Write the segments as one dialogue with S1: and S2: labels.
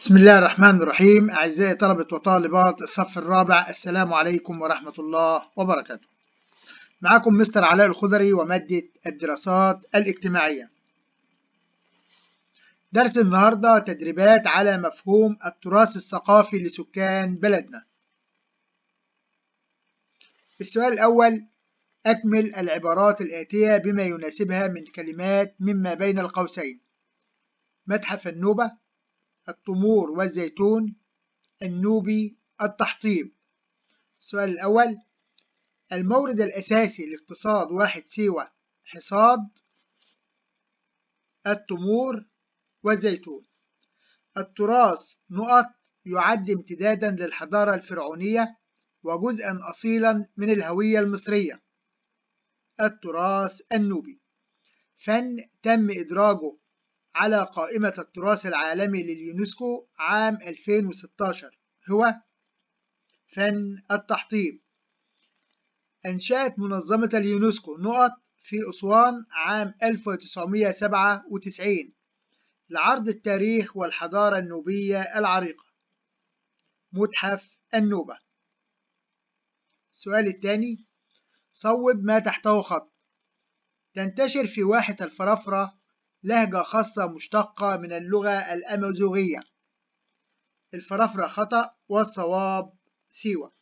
S1: بسم الله الرحمن الرحيم أعزائي طلبة وطالبات الصف الرابع السلام عليكم ورحمة الله وبركاته معكم مستر علاء الخضري ومادة الدراسات الاجتماعية درس النهاردة تدريبات على مفهوم التراث الثقافي لسكان بلدنا السؤال الأول أكمل العبارات الآتية بما يناسبها من كلمات مما بين القوسين متحف النوبة التمور والزيتون النوبي التحطيب السؤال الأول المورد الأساسي لاقتصاد واحد سوى حصاد التمور والزيتون التراث نقط يعد امتدادا للحضارة الفرعونية وجزءا أصيلا من الهوية المصرية التراث النوبي فن تم إدراجه على قائمة التراث العالمي لليونسكو عام 2016 هو فن التحطيم أنشأت منظمة اليونسكو نقط في أسوان عام 1997 لعرض التاريخ والحضارة النوبية العريقة متحف النوبة السؤال الثاني صوب ما تحته خط تنتشر في واحة الفرافرة لهجة خاصة مشتقة من اللغة الأمازوغية الفرافرة خطأ والصواب سيوة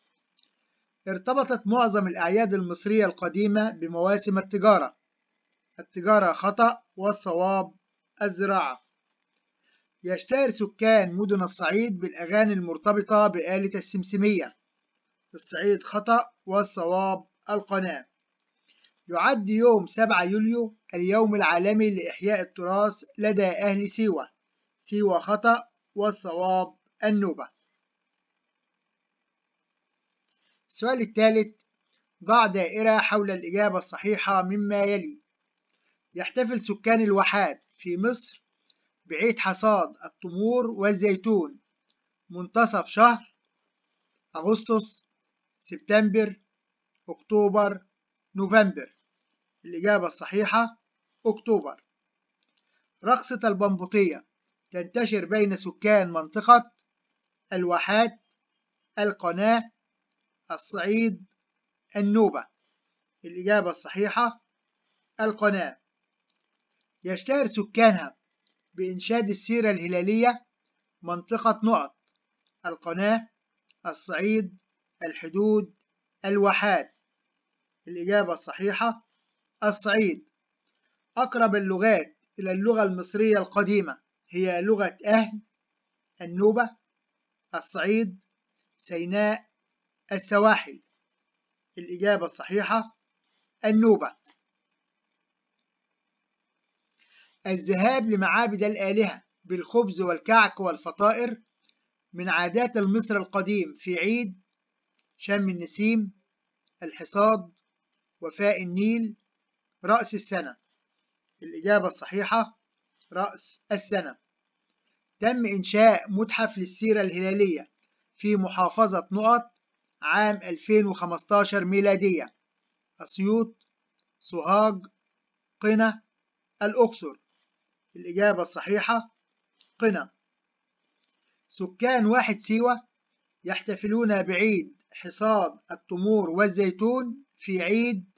S1: ارتبطت معظم الأعياد المصرية القديمة بمواسم التجارة التجارة خطأ والصواب الزراعة يشتهر سكان مدن الصعيد بالأغاني المرتبطة بآلة السمسمية الصعيد خطأ والصواب القناة يعد يوم 7 يوليو اليوم العالمي لإحياء التراث لدى أهل سيوة سيوة خطأ والصواب النوبة السؤال الثالث ضع دائرة حول الإجابة الصحيحة مما يلي يحتفل سكان الواحات في مصر بعيد حصاد التمور والزيتون منتصف شهر أغسطس سبتمبر أكتوبر نوفمبر الإجابة الصحيحة أكتوبر رقصة البمبوطية تنتشر بين سكان منطقة الواحات القناة الصعيد النوبة الإجابة الصحيحة القناة يشتهر سكانها بإنشاد السيرة الهلالية منطقة نقط القناة الصعيد الحدود الواحات الإجابة الصحيحة الصعيد أقرب اللغات إلى اللغة المصرية القديمة هي لغة أهل النوبة الصعيد سيناء السواحل الإجابة الصحيحة النوبة الذهاب لمعابد الآلهة بالخبز والكعك والفطائر من عادات المصر القديم في عيد شم النسيم الحصاد وفاء النيل رأس السنة الإجابة الصحيحة رأس السنة تم إنشاء متحف للسيرة الهلالية في محافظة نقط عام 2015 ميلادية أسيوط سوهاج قنا الأقصر الإجابة الصحيحة قنا سكان واحد سيوة يحتفلون بعيد حصاد التمور والزيتون في عيد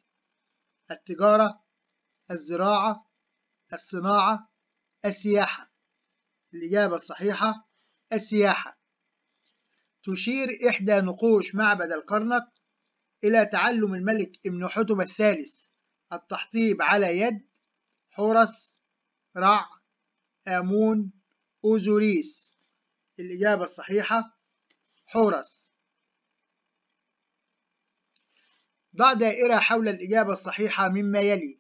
S1: التجارة الزراعة الصناعة السياحة الإجابة الصحيحة السياحة تشير إحدى نقوش معبد الكرنك إلى تعلم الملك ابن حتب الثالث التحطيب على يد حورس رع آمون أوزوريس الإجابة الصحيحة حورس ضع دائرة حول الإجابة الصحيحة مما يلي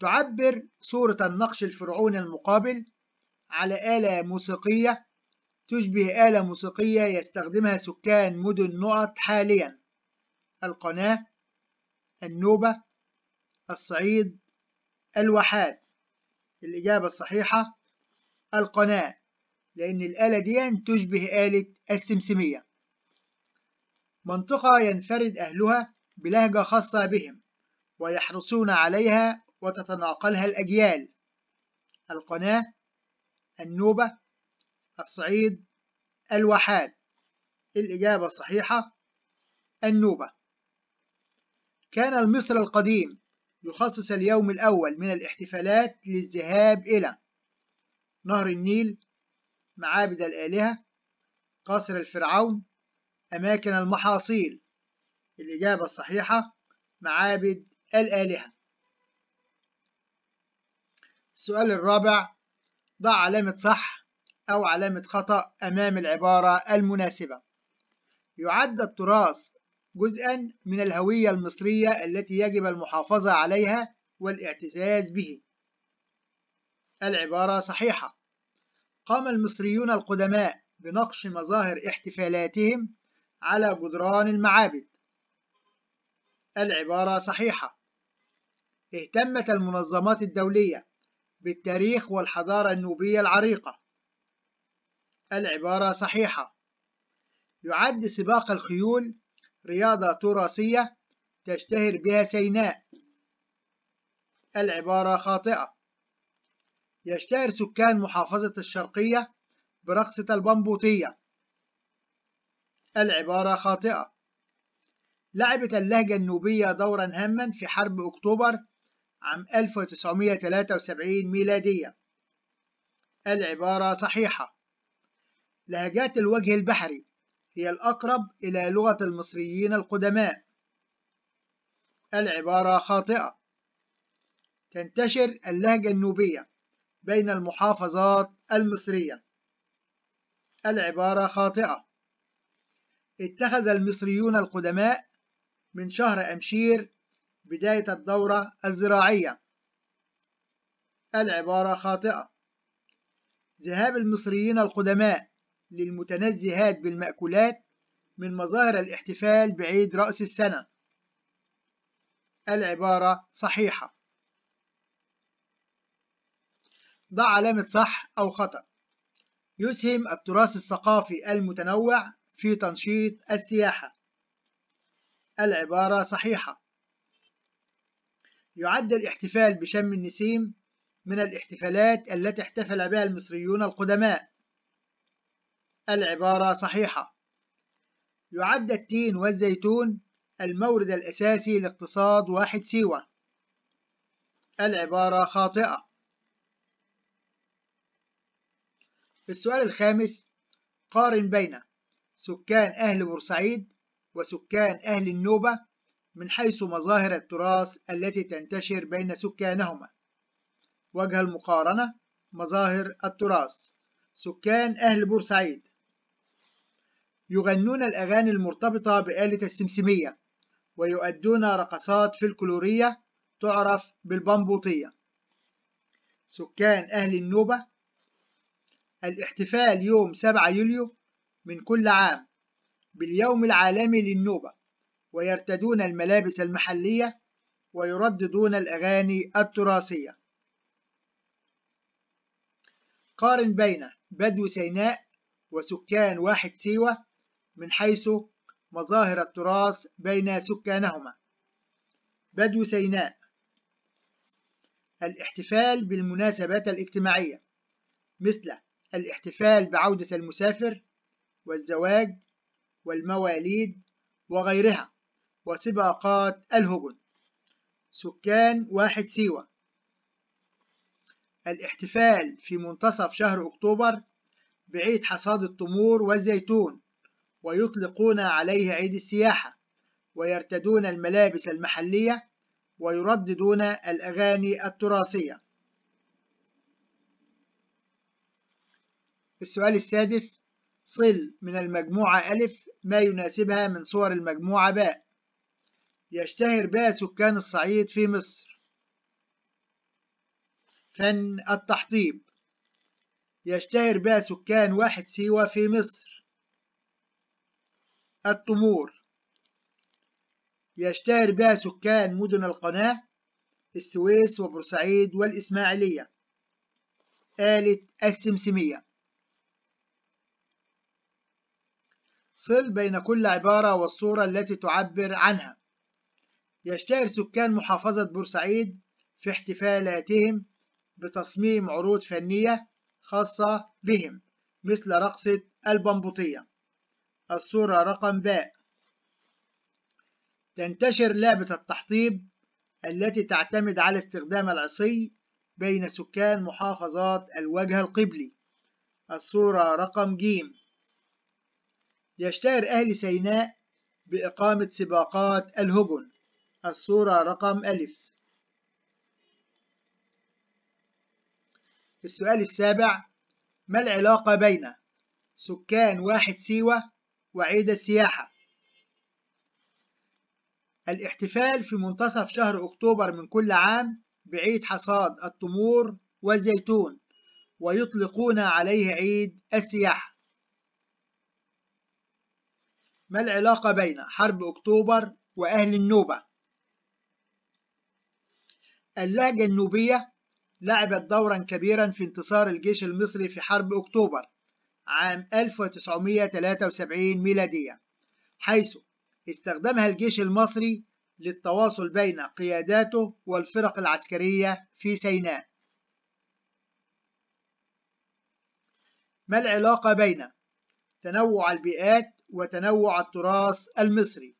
S1: تعبر صورة النقش الفرعوني المقابل على آلة موسيقية تشبه آلة موسيقية يستخدمها سكان مدن نقط حاليا القناة النوبة الصعيد الواحات الإجابة الصحيحة القناة لأن الآلة دي تشبه آلة السمسمية منطقة ينفرد أهلها بلهجة خاصة بهم ويحرصون عليها وتتناقلها الأجيال القناة النوبة الصعيد الواحات الإجابة الصحيحة النوبة كان المصر القديم يخصص اليوم الأول من الاحتفالات للذهاب إلى نهر النيل معابد الآلهة قصر الفرعون أماكن المحاصيل الإجابة الصحيحة معابد الآلهة السؤال الرابع ضع علامة صح أو علامة خطأ أمام العبارة المناسبة يعد التراث جزءا من الهوية المصرية التي يجب المحافظة عليها والاعتزاز به العبارة صحيحة قام المصريون القدماء بنقش مظاهر احتفالاتهم على جدران المعابد العبارة صحيحة اهتمت المنظمات الدولية بالتاريخ والحضارة النوبية العريقة العبارة صحيحة يعد سباق الخيول رياضة تراثية تشتهر بها سيناء العبارة خاطئة يشتهر سكان محافظة الشرقية برقصة البمبوطية العبارة خاطئة لعبت اللهجة النوبية دورا هاما في حرب أكتوبر عام 1973 ميلادية العبارة صحيحة لهجات الوجه البحري هي الأقرب إلى لغة المصريين القدماء العبارة خاطئة تنتشر اللهجة النوبية بين المحافظات المصرية العبارة خاطئة اتخذ المصريون القدماء من شهر أمشير بداية الدورة الزراعية العبارة خاطئة ذهاب المصريين القدماء للمتنزهات بالمأكولات من مظاهر الاحتفال بعيد رأس السنة العبارة صحيحة ضع علامة صح أو خطأ يسهم التراث الثقافي المتنوع في تنشيط السياحة العبارة صحيحة يعد الاحتفال بشم النسيم من الاحتفالات التي احتفل بها المصريون القدماء العبارة صحيحة يعد التين والزيتون المورد الأساسي لاقتصاد واحد سيوة العبارة خاطئة السؤال الخامس قارن بين سكان أهل بورسعيد وسكان أهل النوبة من حيث مظاهر التراث التي تنتشر بين سكانهما وجه المقارنة مظاهر التراث سكان أهل بورسعيد يغنون الأغاني المرتبطة بآلة السمسمية ويؤدون رقصات فلكلورية تعرف بالبنبوطية سكان أهل النوبة الاحتفال يوم 7 يوليو من كل عام باليوم العالمي للنوبة ويرتدون الملابس المحلية ويرددون الأغاني التراثية قارن بين بدو سيناء وسكان واحد سيوة من حيث مظاهر التراث بين سكانهما بدو سيناء الاحتفال بالمناسبات الاجتماعية مثل الاحتفال بعودة المسافر والزواج والمواليد وغيرها وسباقات الهجن سكان واحد سيوة الاحتفال في منتصف شهر أكتوبر بعيد حصاد التمور والزيتون ويطلقون عليه عيد السياحة ويرتدون الملابس المحلية ويرددون الأغاني التراثية السؤال السادس صل من المجموعة ألف ما يناسبها من صور المجموعة باء يشتهر بها سكان الصعيد في مصر فن التحطيب يشتهر بها سكان واحد سيوة في مصر التمور يشتهر بها سكان مدن القناة السويس وبورسعيد والإسماعيلية آلة السمسمية صل بين كل عبارة والصورة التي تعبر عنها يشتهر سكان محافظة بورسعيد في احتفالاتهم بتصميم عروض فنية خاصة بهم مثل رقصة البمبوطية الصورة رقم باء تنتشر لعبة التحطيب التي تعتمد على استخدام العصي بين سكان محافظات الوجه القبلي الصورة رقم ج يشتهر أهل سيناء بإقامة سباقات الهجن الصورة رقم ألف السؤال السابع ما العلاقة بين سكان واحد سيوة وعيد السياحة الاحتفال في منتصف شهر أكتوبر من كل عام بعيد حصاد التمور والزيتون ويطلقون عليه عيد السياحة ما العلاقة بين حرب أكتوبر وأهل النوبة؟ اللهجة النوبية لعبت دورا كبيرا في انتصار الجيش المصري في حرب أكتوبر عام 1973 ميلادية حيث استخدمها الجيش المصري للتواصل بين قياداته والفرق العسكرية في سيناء ما العلاقة بين تنوع البيئات وتنوع التراث المصري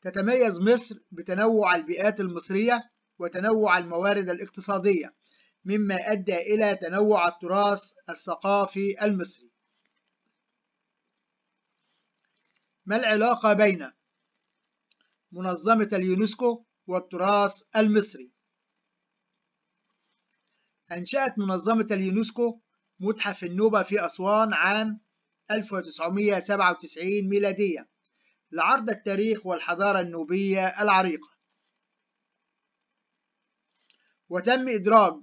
S1: تتميز مصر بتنوع البيئات المصرية وتنوع الموارد الاقتصادية مما أدى إلى تنوع التراث الثقافي المصري ما العلاقة بين منظمة اليونسكو والتراث المصري أنشأت منظمة اليونسكو متحف النوبة في أسوان عام 1997 ميلادية لعرض التاريخ والحضارة النوبية العريقة وتم إدراج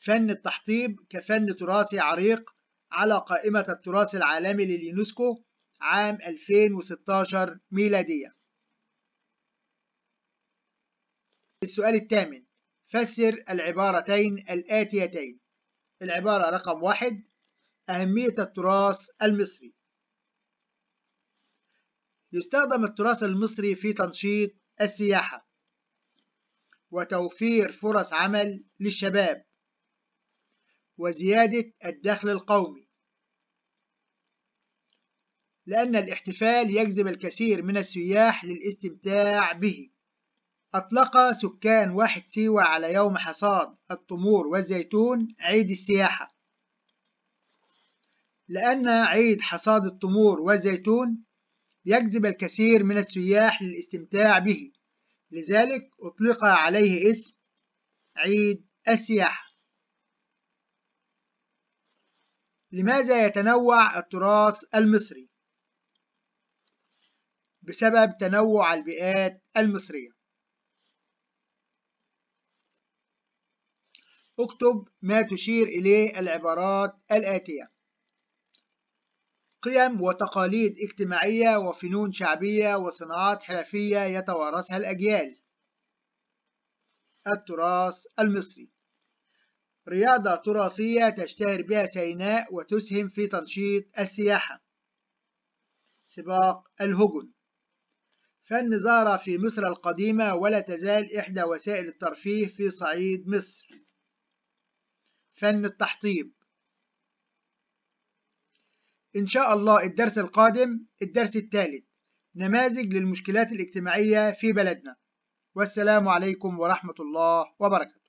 S1: فن التحطيب كفن تراثي عريق على قائمة التراث العالمي لليونسكو عام 2016 ميلادية السؤال الثامن فسر العبارتين الآتيتين العبارة رقم واحد أهمية التراث المصري يستخدم التراث المصري في تنشيط السياحة وتوفير فرص عمل للشباب وزيادة الدخل القومي لأن الاحتفال يجذب الكثير من السياح للاستمتاع به أطلق سكان واحد سيوة على يوم حصاد التمور والزيتون عيد السياحة لأنها عيد حصاد التمور والزيتون يجذب الكثير من السياح للاستمتاع به لذلك أطلق عليه اسم عيد السياحة لماذا يتنوع التراث المصري؟ بسبب تنوع البيئات المصرية اكتب ما تشير إليه العبارات الآتية قيم وتقاليد اجتماعية وفنون شعبية وصناعات حرفية يتوارثها الأجيال التراث المصري رياضة تراثية تشتهر بها سيناء وتسهم في تنشيط السياحة سباق الهجن فن ظهر في مصر القديمة ولا تزال إحدى وسائل الترفيه في صعيد مصر فن التحطيب إن شاء الله الدرس القادم الدرس الثالث نماذج للمشكلات الاجتماعية في بلدنا والسلام عليكم ورحمة الله وبركاته